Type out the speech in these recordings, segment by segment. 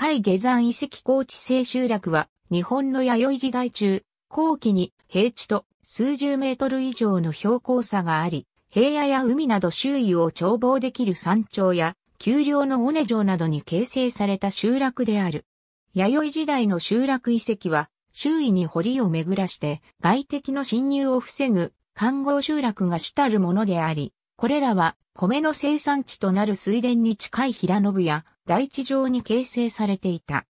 海下山遺跡高地制集落は、日本の弥生時代中、後期に平地と数十メートル以上の標高差があり、平野や海など周囲を眺望できる山頂や、丘陵の尾根城などに形成された集落である。弥生時代の集落遺跡は、周囲に堀を巡らして、外敵の侵入を防ぐ、観光集落が主たるものであり、これらは米の生産地となる水田に近い平野部や大地上に形成されていた。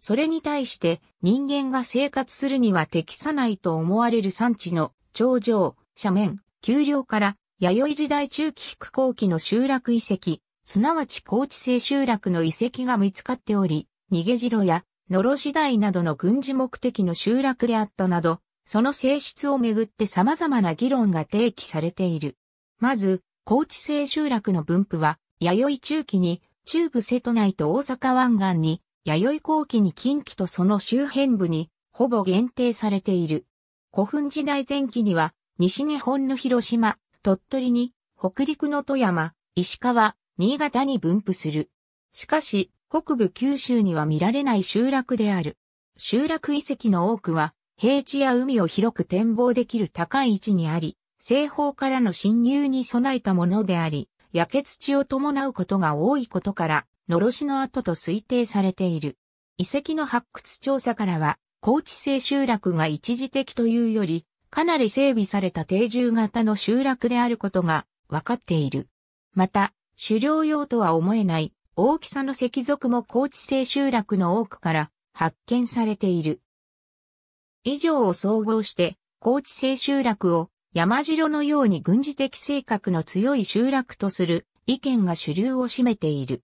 それに対して人間が生活するには適さないと思われる産地の頂上、斜面、丘陵から弥生時代中期復興期の集落遺跡、すなわち高知性集落の遺跡が見つかっており、逃げ城や、野呂し台などの軍事目的の集落であったなど、その性質をめぐって様々な議論が提起されている。まず、高知性集落の分布は、弥生中期に中部瀬戸内と大阪湾岸に、弥生後期に近畿とその周辺部に、ほぼ限定されている。古墳時代前期には、西日本の広島、鳥取に、北陸の富山、石川、新潟に分布する。しかし、北部九州には見られない集落である。集落遺跡の多くは、平地や海を広く展望できる高い位置にあり、西方からの侵入に備えたものであり、焼け土を伴うことが多いことから、のろしの跡と推定されている。遺跡の発掘調査からは、高知性集落が一時的というより、かなり整備された定住型の集落であることが分かっている。また、狩猟用とは思えない大きさの石属も高知性集落の多くから発見されている。以上を総合して、高知性集落を山城のように軍事的性格の強い集落とする意見が主流を占めている。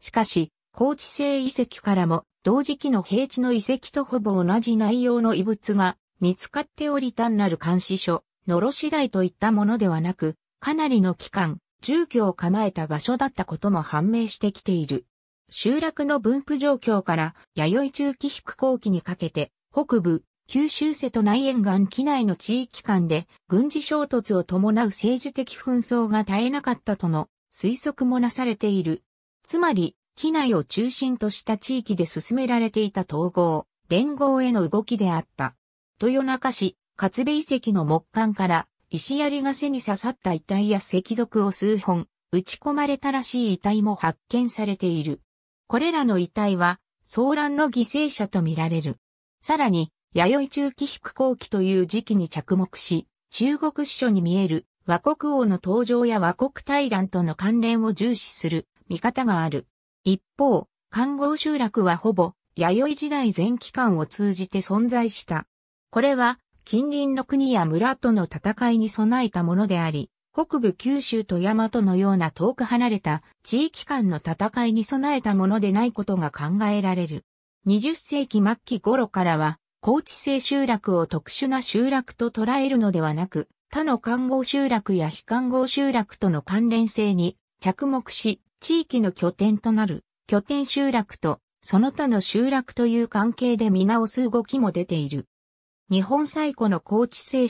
しかし、高知性遺跡からも同時期の平地の遺跡とほぼ同じ内容の遺物が見つかっており単なる監視所、のろし台といったものではなく、かなりの期間、住居を構えた場所だったことも判明してきている。集落の分布状況から、弥生中期飛行期にかけて、北部、九州瀬戸内沿岸機内の地域間で軍事衝突を伴う政治的紛争が絶えなかったとの推測もなされている。つまり、機内を中心とした地域で進められていた統合、連合への動きであった。豊中市、勝部遺跡の木管から石槍が背に刺さった遺体や石族を数本、打ち込まれたらしい遺体も発見されている。これらの遺体は、騒乱の犠牲者とみられる。さらに、弥生中期飛行期という時期に着目し、中国史書に見える和国王の登場や和国大乱との関連を重視する見方がある。一方、漢光集落はほぼ弥生時代前期間を通じて存在した。これは近隣の国や村との戦いに備えたものであり、北部九州と大和のような遠く離れた地域間の戦いに備えたものでないことが考えられる。20世紀末期頃からは高知性集落を特殊な集落と捉えるのではなく、他の看護集落や非看護集落との関連性に着目し、地域の拠点となる拠点集落とその他の集落という関係で見直す動きも出ている。日本最古の高知性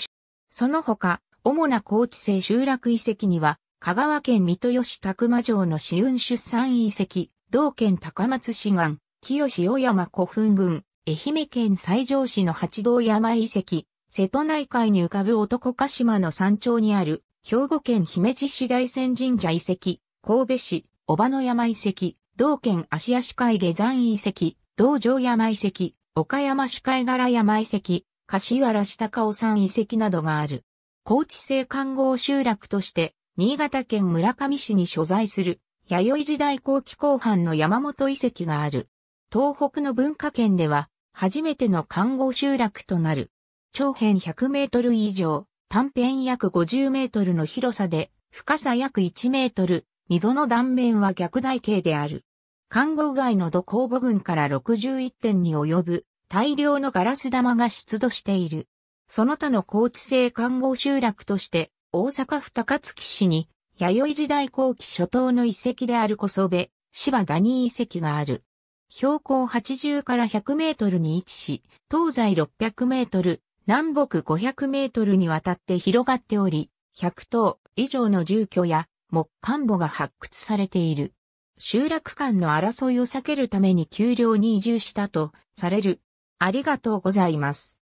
その他、主な高知性集落遺跡には、香川県三豊市宅間城の市運出産遺跡、同県高松市岸、清志小山古墳群、愛媛県西条市の八道山遺跡、瀬戸内海に浮かぶ男鹿島の山頂にある、兵庫県姫路市大仙神社遺跡、神戸市、小葉の山遺跡、道県芦屋市会下山遺跡、道場山遺跡、岡山市会柄山遺跡、柏原下高尾山遺跡などがある。高知性観光集落として、新潟県村上市に所在する、弥生時代後期後半の山本遺跡がある。東北の文化圏では、初めての看護集落となる。長辺100メートル以上、短辺約50メートルの広さで、深さ約1メートル、溝の断面は逆台形である。看護街の土工母群から61点に及ぶ大量のガラス玉が出土している。その他の高知性看護集落として、大阪府高槻市に、弥生時代後期初頭の遺跡である小袖、芝ダニー遺跡がある。標高80から100メートルに位置し、東西600メートル、南北500メートルにわたって広がっており、100棟以上の住居や木管墓が発掘されている。集落間の争いを避けるために丘陵に移住したとされる。ありがとうございます。